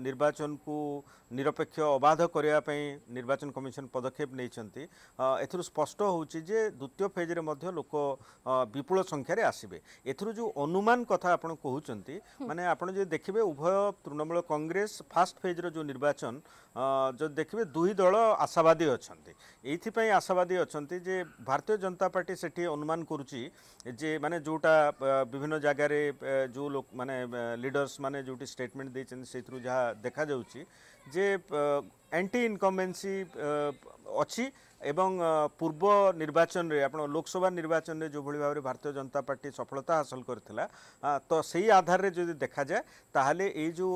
ନିର୍ବାଚନକୁ ନିରପେକ୍ଷ ଅବାଧ କରିବା ପାଇଁ ନିର୍ବାଚନ କମିଶନ ପଦକ୍ଷେପ ନେଇଛନ୍ତି ଏଥିରୁ ସ୍ପଷ୍ଟ ହେଉଛି ଯେ ଦ୍ୱିତୀୟ ଫେଜ୍ରେ ମଧ୍ୟ ଲୋକ বিপুল সংখ্যায় আসবে এর যে অনুমান কথা আপনার কুমার মানে আপনার যদি দেখবে উভয় তৃণমূল কংগ্রেস ফাষ্ট ফেজ্র যে নির্বাচন যদি দেখবে দুই দল আশাবাদী অনেক এইপাই আশাবাদী অনেক যে ভারতীয় জনতা পার্টি সেটি অনুমান করুচি যে মানে যেটা বিভিন্ন জায়গায় যে লোক মানে লিডর্স মানে যেটি স্টেটমেন্ট দিয়েছেন সেই যা দেখা যাচ্ছে যে অ্যান্টি ইনকমেন্সি অছি এবং পূর্ব নির্বাচন আপনার লোকসভা নির্বাচন যেভাবে ভাবে ভারতীয় জনতা পার্টি সফলতা হাসল করে তো সেই আধারে যদি দেখা যায় তাহলে এই যে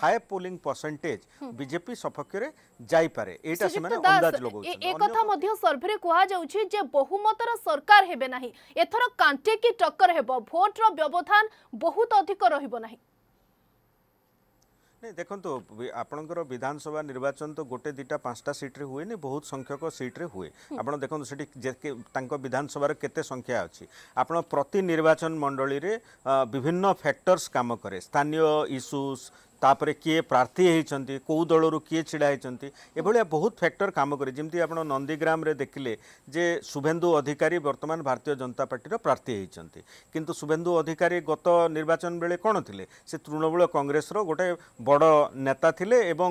হাই পোলিং পরসেটেজ বিজেপি সপক্ষে যাই পারে এটা অন্দাজ লগাউছন্তি এ কথা মধ্য সর্ভেরে কোয়া যে বহুমতর সরকার হবে না এথর কাঁটে কি টক্কর হব ভোটর ব্যবধান বহুত অধিক রহব না ନାଇଁ ଦେଖନ୍ତୁ ଆପଣଙ୍କର ବିଧାନସଭା ନିର୍ବାଚନ ତ ଗୋଟେ ଦୁଇଟା ପାଞ୍ଚଟା ସିଟ୍ରେ ହୁଏନି ବହୁତ ସଂଖ୍ୟକ ସିଟ୍ରେ ହୁଏ ଆପଣ ଦେଖନ୍ତୁ ସେଠି ତାଙ୍କ ବିଧାନସଭାର କେତେ ସଂଖ୍ୟା ଅଛି ଆପଣ ପ୍ରତି ନିର୍ବାଚନ ମଣ୍ଡଳୀରେ ବିଭିନ୍ନ ଫ୍ୟାକ୍ଟର୍ସ କାମ କରେ ସ୍ଥାନୀୟ ଇସ୍ୟୁସ୍ ତାପରେ କିଏ ପ୍ରାର୍ଥୀ ହୋଇଛନ୍ତି କେଉଁ ଦଳରୁ କିଏ ଛିଡ଼ା ହୋଇଛନ୍ତି ଏଭଳିଆ ବହୁତ ଫ୍ୟାକ୍ଟର କାମ କରେ ଯେମିତି ଆପଣ ନନ୍ଦୀଗ୍ରାମରେ ଦେଖିଲେ ଯେ ଶୁଭେନ୍ଦୁ ଅଧିକାରୀ ବର୍ତ୍ତମାନ ଭାରତୀୟ ଜନତା ପାର୍ଟିର ପ୍ରାର୍ଥୀ ହୋଇଛନ୍ତି କିନ୍ତୁ ଶୁଭେନ୍ଦୁ ଅଧିକାରୀ ଗତ ନିର୍ବାଚନ ବେଳେ କ'ଣ ଥିଲେ ସେ ତୃଣମୂଳ କଂଗ୍ରେସର ଗୋଟେ ବଡ଼ ନେତା ଥିଲେ ଏବଂ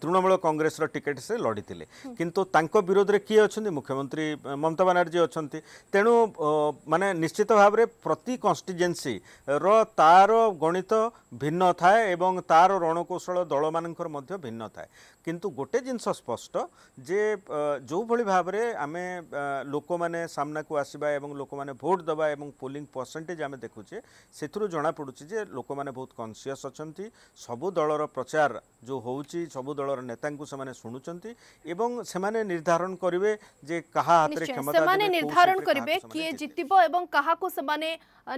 ତୃଣମୂଳ କଂଗ୍ରେସର ଟିକେଟ୍ ସେ ଲଢ଼ିଥିଲେ କିନ୍ତୁ ତାଙ୍କ ବିରୋଧରେ କିଏ ଅଛନ୍ତି ମୁଖ୍ୟମନ୍ତ୍ରୀ ମମତା ବାନାର୍ଜୀ ଅଛନ୍ତି ତେଣୁ ମାନେ ନିଶ୍ଚିତ ଭାବରେ ପ୍ରତି କନଷ୍ଟିଜେନ୍ସିର ତା'ର ଗଣିତ ଭିନ୍ନ ଥାଏ এবং তার রণকৌশল দলমানଙ୍କର ମଧ୍ୟ ভিন্ন ଥାଏ କିନ୍ତୁ ଗୋଟେ ଜିନିଷ ସ୍ପଷ୍ଟ ଯେ ଯେଉଁଭଳି ଭାବରେ ଆମେ ଲୋକମାନେ ସାମ୍ନାକୁ ଆସିବା ଏବଂ ଲୋକମାନେ ଭୋଟ୍ ଦେବା ଏବଂ ପୋଲିଂ ପରସେଣ୍ଟେଜ୍ ଆମେ ଦେଖୁଛେ ସେଥିରୁ ଜଣାପଡ଼ୁଛି ଯେ ଲୋକମାନେ ବହୁତ କନସିୟସ୍ ଅଛନ୍ତି ସବୁ ଦଳର ପ୍ରଚାର ଯେଉଁ ହେଉଛି ସବୁ ଦଳର ନେତାଙ୍କୁ ସେମାନେ ଶୁଣୁଛନ୍ତି ଏବଂ ସେମାନେ ନିର୍ଦ୍ଧାରଣ କରିବେ ଯେ କାହା ହାତରେ କ୍ଷମତା ସେମାନେ ନିର୍ଦ୍ଧାରଣ କରିବେ କିଏ ଜିତିବ ଏବଂ କାହାକୁ ସେମାନେ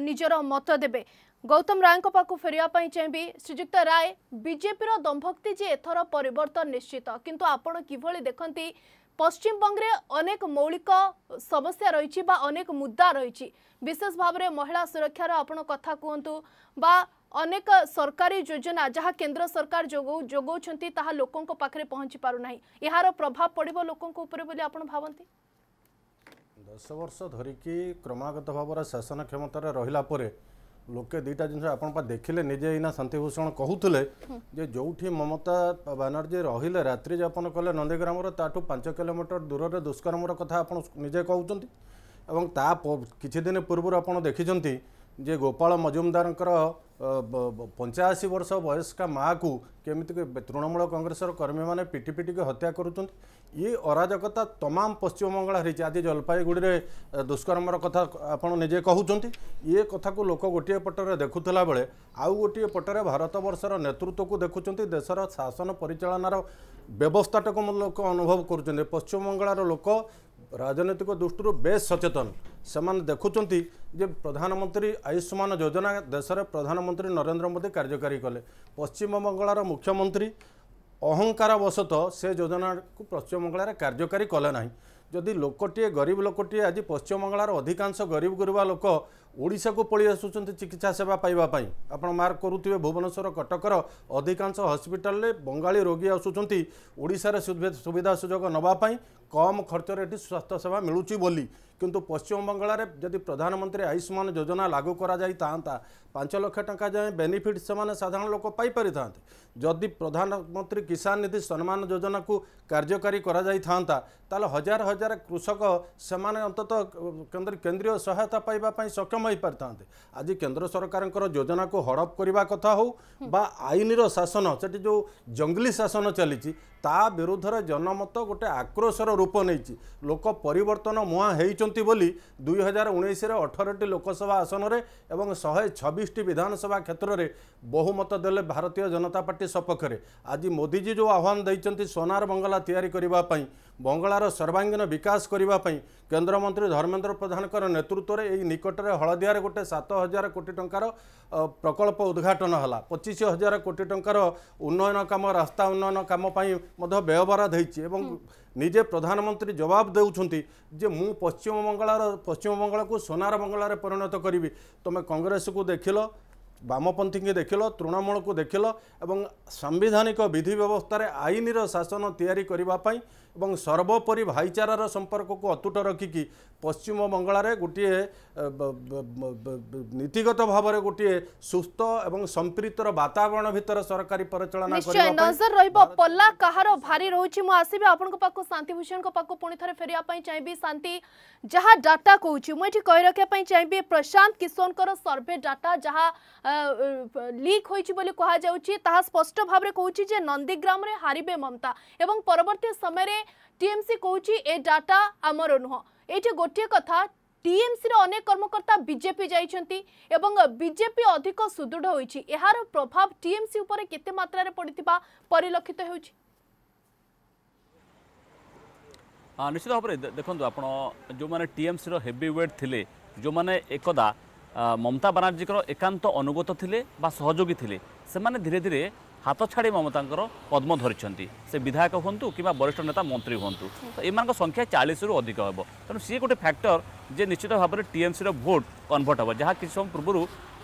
ନିଜର ମତ ଦେବେ ଗୌତମ ରାୟଙ୍କ ପାଖକୁ ଫେରିବା ପାଇଁ ଚାହିଁବି ଶ୍ରୀଯୁକ୍ତ ରାୟ ବିଜେପିର ଦମ୍ଭକ୍ତି ଯେ ଏଥର ପରିବର୍ତ୍ତନ ନିଶ୍ଚିତ କିନ୍ତୁ ଆପଣ କିଭଳି ଦେଖନ୍ତି ପଶ୍ଚିମବଙ୍ଗରେ ଅନେକ ମୌଳିକ ସମସ୍ୟା ରହିଛି ବା ଅନେକ ମୁଦ୍ଦା ରହିଛି ବିଶେଷ ଭାବରେ ମହିଳା ସୁରକ୍ଷାର ଆପଣ କଥା କୁହନ୍ତୁ ବା ଅନେକ ସରକାରୀ ଯୋଜନା ଯାହା କେନ୍ଦ୍ର ସରକାର ଯୋଗଉ ଯୋଗାଉଛନ୍ତି ତାହା ଲୋକଙ୍କ ପାଖରେ ପହଞ୍ଚି ପାରୁନାହିଁ ଏହାର ପ୍ରଭାବ ପଡ଼ିବ ଲୋକଙ୍କ ଉପରେ ବୋଲି ଆପଣ ଭାବନ୍ତି ଦଶ ବର୍ଷ ଧରିକି କ୍ରମାଗତ ଭାବରେ ଶାସନ କ୍ଷମତାରେ ରହିଲା ପରେ ଲୋକେ ଦୁଇଟା ଜିନିଷ ଆପଣ ଦେଖିଲେ ନିଜେ ଏଇନା ଶାନ୍ତିଭୂଷଣ କହୁଥିଲେ ଯେ ଯେଉଁଠି ମମତା ବାନାର୍ଜୀ ରହିଲେ ରାତ୍ରି ଯାପନ କଲେ ନନ୍ଦୀଗ୍ରାମର ତାଠୁ ପାଞ୍ଚ କିଲୋମିଟର ଦୂରରେ ଦୁଷ୍କର୍ମର କଥା ଆପଣ ନିଜେ କହୁଛନ୍ତି ଏବଂ ତା କିଛି ଦିନ ପୂର୍ବରୁ ଆପଣ ଦେଖିଛନ୍ତି ଯେ ଗୋପାଳ ମଜୁମଦାରଙ୍କର ପଞ୍ଚାଅଶୀ ବର୍ଷ ବୟସ୍କା ମାଆକୁ କେମିତି ତୃଣମୂଳ କଂଗ୍ରେସର କର୍ମୀମାନେ ପିଟି ପିଟିକି ହତ୍ୟା କରୁଛନ୍ତି ଇଏ ଅରାଜକତା ତମାମ ପଶ୍ଚିମବଙ୍ଗ ହେଇଛି ଆଜି ଜଲପାଇଗୁଡ଼ିରେ ଦୁଷ୍କର୍ମର କଥା ଆପଣ ନିଜେ କହୁଛନ୍ତି ଇଏ କଥାକୁ ଲୋକ ଗୋଟିଏ ପଟରେ ଦେଖୁଥିଲା ବେଳେ ଆଉ ଗୋଟିଏ ପଟରେ ଭାରତବର୍ଷର ନେତୃତ୍ୱକୁ ଦେଖୁଛନ୍ତି ଦେଶର ଶାସନ ପରିଚାଳନାର ବ୍ୟବସ୍ଥାଟାକୁ ଲୋକ ଅନୁଭବ କରୁଛନ୍ତି ପଶ୍ଚିମବଙ୍ଗଳାର ଲୋକ ରାଜନୈତିକ ଦୃଷ୍ଟିରୁ ବେଶ ସଚେତନ ସେମାନେ ଦେଖୁଛନ୍ତି ଯେ ପ୍ରଧାନମନ୍ତ୍ରୀ ଆୟୁଷ୍ମାନ ଯୋଜନା ଦେଶରେ ପ୍ରଧାନମନ୍ତ୍ରୀ ନରେନ୍ଦ୍ର ମୋଦି କାର୍ଯ୍ୟକାରୀ କଲେ ପଶ୍ଚିମବଙ୍ଗଳାର ମୁଖ୍ୟମନ୍ତ୍ରୀ ଅହଙ୍କାର ବଶତଃ ସେ ଯୋଜନାକୁ ପଶ୍ଚିମବଙ୍ଗଳାରେ କାର୍ଯ୍ୟକାରୀ କଲେ ନାହିଁ ଯଦି ଲୋକଟିଏ ଗରିବ ଲୋକଟିଏ ଆଜି ପଶ୍ଚିମବଙ୍ଗଳାର ଅଧିକାଂଶ ଗରିବ ଗୁରୁବା ଲୋକ ଓଡ଼ିଶାକୁ ପଳେଇ ଆସୁଛନ୍ତି ଚିକିତ୍ସା ସେବା ପାଇବା ପାଇଁ ଆପଣ ମାର୍କ କରୁଥିବେ ଭୁବନେଶ୍ୱର କଟକର ଅଧିକାଂଶ ହସ୍ପିଟାଲରେ ବଙ୍ଗାଳୀ ରୋଗୀ ଆସୁଛନ୍ତି ଓଡ଼ିଶାରେ ସୁବିଧା ସୁଯୋଗ ନେବା ପାଇଁ କମ୍ ଖର୍ଚ୍ଚରେ ଏଠି ସ୍ୱାସ୍ଥ୍ୟ ସେବା ମିଳୁଛି ବୋଲି କିନ୍ତୁ ପଶ୍ଚିମବଙ୍ଗଳାରେ ଯଦି ପ୍ରଧାନମନ୍ତ୍ରୀ ଆୟୁଷ୍ମାନ ଯୋଜନା ଲାଗୁ କରାଯାଇଥାନ୍ତା ପାଞ୍ଚ ଲକ୍ଷ ଟଙ୍କା ଯାଏଁ ବେନିଫିଟ୍ ସେମାନେ ସାଧାରଣ ଲୋକ ପାଇପାରିଥାନ୍ତେ ଯଦି ପ୍ରଧାନମନ୍ତ୍ରୀ କିଷାନ ନିଧି ସମ୍ମାନ ଯୋଜନାକୁ କାର୍ଯ୍ୟକାରୀ କରାଯାଇଥାନ୍ତା ତାହେଲେ ହଜାର ହଜାର କୃଷକ ସେମାନେ ଅନ୍ତତଃ କେନ୍ଦ୍ରୀୟ ସହାୟତା ପାଇବା ପାଇଁ ସକ୍ଷମ ହୋଇପାରିଥାନ୍ତେ ଆଜି କେନ୍ଦ୍ର ସରକାରଙ୍କର ଯୋଜନାକୁ ହଡ଼ପ କରିବା କଥା ହେଉ ବା ଆଇନର ଶାସନ ସେଠି ଯେଉଁ ଜଙ୍ଗଲି ଶାସନ ଚାଲିଛି ତା ବିରୁଦ୍ଧରେ ଜନମତ ଗୋଟେ ଆକ୍ରୋଶର ରୂପ ନେଇଛି ଲୋକ ପରିବର୍ତ୍ତନ ମୁହାଁ ହୋଇଛନ୍ତି ବୋଲି ଦୁଇ ହଜାର ଉଣେଇଶରେ ଅଠରଟି ଲୋକସଭା ଆସନରେ ଏବଂ ଶହେ ଛବିଶଟି ବିଧାନସଭା କ୍ଷେତ୍ରରେ ବହୁମତ ଦେଲେ ଭାରତୀୟ ଜନତା ପାର୍ଟି ସପକ୍ଷରେ ଆଜି ମୋଦିଜୀ ଯେଉଁ ଆହ୍ୱାନ ଦେଇଛନ୍ତି ସୋନାର ବଙ୍ଗଲା ତିଆରି କରିବା ପାଇଁ ବଙ୍ଗଳାର ସର୍ବାଙ୍ଗୀନ ବିକାଶ କରିବା ପାଇଁ କେନ୍ଦ୍ରମନ୍ତ୍ରୀ ଧର୍ମେନ୍ଦ୍ର ପ୍ରଧାନଙ୍କର ନେତୃତ୍ୱରେ ଏହି ନିକଟରେ ହଳଦିଆରେ ଗୋଟେ ସାତ ହଜାର କୋଟି ଟଙ୍କାର ପ୍ରକଳ୍ପ ଉଦ୍ଘାଟନ ହେଲା ପଚିଶ ହଜାର କୋଟି ଟଙ୍କାର ଉନ୍ନୟନ କାମ ରାସ୍ତା ଉନ୍ନୟନ କାମ ପାଇଁ ମଧ୍ୟ ବ୍ୟୟବରାଦ ହୋଇଛି ଏବଂ ନିଜେ ପ୍ରଧାନମନ୍ତ୍ରୀ ଜବାବ ଦେଉଛନ୍ତି ଯେ ମୁଁ ପଶ୍ଚିମବଙ୍ଗଳାର ପଶ୍ଚିମବଙ୍ଗଳାକୁ ସୋନାର ବଙ୍ଗଳାରେ ପରିଣତ କରିବି ତୁମେ କଂଗ୍ରେସକୁ ଦେଖିଲ ବାମପନ୍ଥୀଙ୍କୁ ଦେଖିଲ ତୃଣମୂଳକୁ ଦେଖିଲ ଏବଂ ସାମ୍ବିଧାନିକ ବିଧି ବ୍ୟବସ୍ଥାରେ ଆଇନର ଶାସନ ତିଆରି କରିବା ପାଇଁ এবং সর্বপরি ভাইচারাৰ সম্পৰ্কক অতটট ৰকিকি পশ্চিম বংগলাৰে গুটিয়ে নীতিগতভাৱৰে গুটিয়ে সুস্থ আৰু সম্প্ৰীতৰ वातावरण ভিতৰৰ सरकारी পৰচলনা কৰিব নিশ্চয় আনাৰ ৰইব পলা কাহৰো ভাৰি ৰৈচি ম আসিব আপونکو পাكو শান্তি ভোজন কো পাكو পুনিথৰ फेৰিয়া পই চাইবি শান্তি জহা ডাটা কোউচি মই টি কৈ ৰকৈ পই চাইবি প্ৰশান্ত কিষনকৰৰ সার্ভে ডাটা জহা লিক হৈচি বুলি কোৱা যাওচি তা স্পষ্টভাৱৰে কোউচি যে নন্দী গ্ৰামৰে হৰিবে মমতা আৰু পৰৱৰ্তী সময়ৰে টিএমসি কৌছি এ ডাটা আমার নুহ এইটি গোটিয়ে কথা টিএমসির অনেক কর্মকর্তা বিজেপি যাইছন্তি এবং বিজেপি অধিক সুদৃঢ় হয়েছে এর প্রভাব টিএমসি উপরে কেতে মাত্রায় পড়িথিবা পরিলক্ষিত হচ্ছে নিশ্চিত ভাবে দেখুন আপনার যে টিএমসির হেভি ওয়েট লে যে একদা মমতা বানার্জীকর একান্ত অনুগত লে বা সহযোগী লে সে ধীরে ধীরে হাত ছাড়ি মমতাঙ্কর পদ্ম ধরিছেন সে বিধায়ক হুম কিংবা বরিষ্ঠ নেতা মন্ত্রী হুম তো এমান সংখ্যা চাশ রু অধিক হব তেমন সি গোটে ফ্যাক্টর যে নিশ্চিত ভাবে টিএমসি ভোট কনভর্ট হব যা কিছু সময় পূর্ব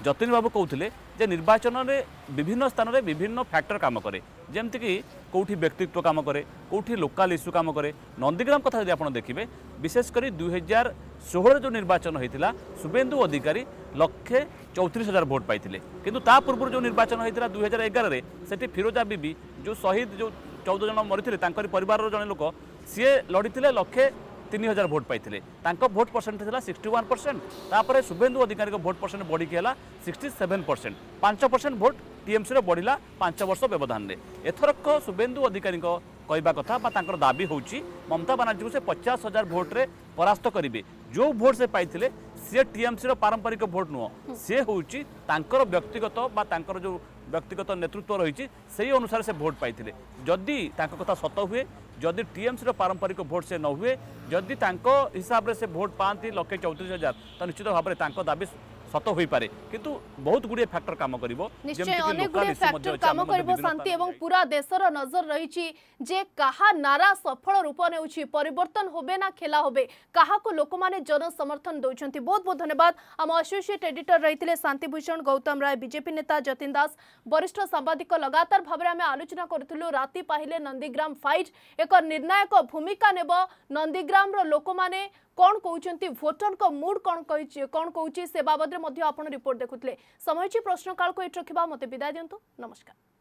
যতীন বাবু কৌলে যে নির্বাচনের বিভিন্ন স্থানের বিভিন্ন ফ্যাক্টর কাম করে কি কোটি ব্যক্তিত্ব কাম করে কোটি লোকাল ইস্যু কাম করে নন্দীগ্রাম কথা যদি আপনার দেখবে বিশেষ করে দুই হাজার ষোহরে যে নির্বাচন হয়েছিল শুভেন্দু অধিকারী লক্ষে চৌত্রিশ হাজার ভোট পাই কিন্তু তা পূর্ব যে নির্বাচন হয়েছিল দুই হাজার এগারে সেটি ফিরোজা বিবি যে শহীদ যে চৌদ জন মরিলে তাঁর পরিবার জন লোক সি লড়িলে লক্ষে তিন হাজার ভোট পাই ভোট পরসেন্ট ছিল সিক্সটি ওয়ান পরসেন্ট তাপরে শুভেন্দু অধিকারী ভোট পরসেন্ট বড়ি হল সিক্সটি সেভেন পরসেন্ট পাঁচ পরসেন্ট ভোট টিএমসি বড়া পাঁচ বর্ষ ব্যবধানে এথরক শুভেন্দু অধিকারী কথা বা তাঁর দাবি হচ্ছে মমতা বানার্জী সে পচাশ হাজার ভোটে পরাস্ত করবে जो ଭୋଟ୍ ସେ ପାଇଥିଲେ ସେ ଟିଏମ୍ସିର ପାରମ୍ପରିକ ଭୋଟ୍ ନୁହଁ ସେ ହେଉଛି ତାଙ୍କର ବ୍ୟକ୍ତିଗତ ବା ତାଙ୍କର ଯେଉଁ ବ୍ୟକ୍ତିଗତ ନେତୃତ୍ୱ ରହିଛି ସେହି ଅନୁସାରେ ସେ ଭୋଟ୍ ପାଇଥିଲେ ଯଦି ତାଙ୍କ କଥା ସତ ହୁଏ ଯଦି ଟିଏମ୍ସିର ପାରମ୍ପରିକ ଭୋଟ୍ ସେ ନ ହୁଏ ଯଦି ତାଙ୍କ ହିସାବରେ ସେ ଭୋଟ୍ ପାଆନ୍ତି ଲକ୍ଷେ ଚଉତିରିଶ ହଜାର ତ ନିଶ୍ଚିତ ଭାବରେ ତାଙ୍କ ଦାବି সত হয়ে পড়ে কিন্তু বহুত গুড়িয়ে ফ্যাক্টর কাম করব নিশ্চয় অনেক গুড়িয়ে ফ্যাক্টর কাম করব শান্তি এবং পুরা দেশর নজর রয়েছে যে কাহা নারা সফল রূপ নেউছি পরিবর্তন হবে না খেলা হবে কাহাকু লোকমানে জন সমর্থন দৌঁছন্তি বহুত বহুত ধন্যবাদ আম আসোসিয়েট এডিটর রইতিলে শান্তি ভূষণ গৌতম রায় বিজেপি নেতা যতীন দাস বরিষ্ঠ সাংবাদিক লগাতার ভাবে আমি আলোচনা করুলু রাতে পাহিলে নন্দীগ্রাম ফাইট এক নির্ণায়ক ভূমিকা নেব নন্দীগ্রামর লোকমানে କ'ଣ କହୁଛନ୍ତି ଭୋଟରଙ୍କ ମୁଡ୍ କ'ଣ କହିଛି କ'ଣ କହୁଛି ସେ ବାବଦରେ ମଧ୍ୟ ଆପଣ ରିପୋର୍ଟ ଦେଖୁଥିଲେ ସମୟ ଅଛି ପ୍ରଶ୍ନକାଳକୁ ଏଠି ରଖିବା ମୋତେ ବିଦାୟ ଦିଅନ୍ତୁ ନମସ୍କାର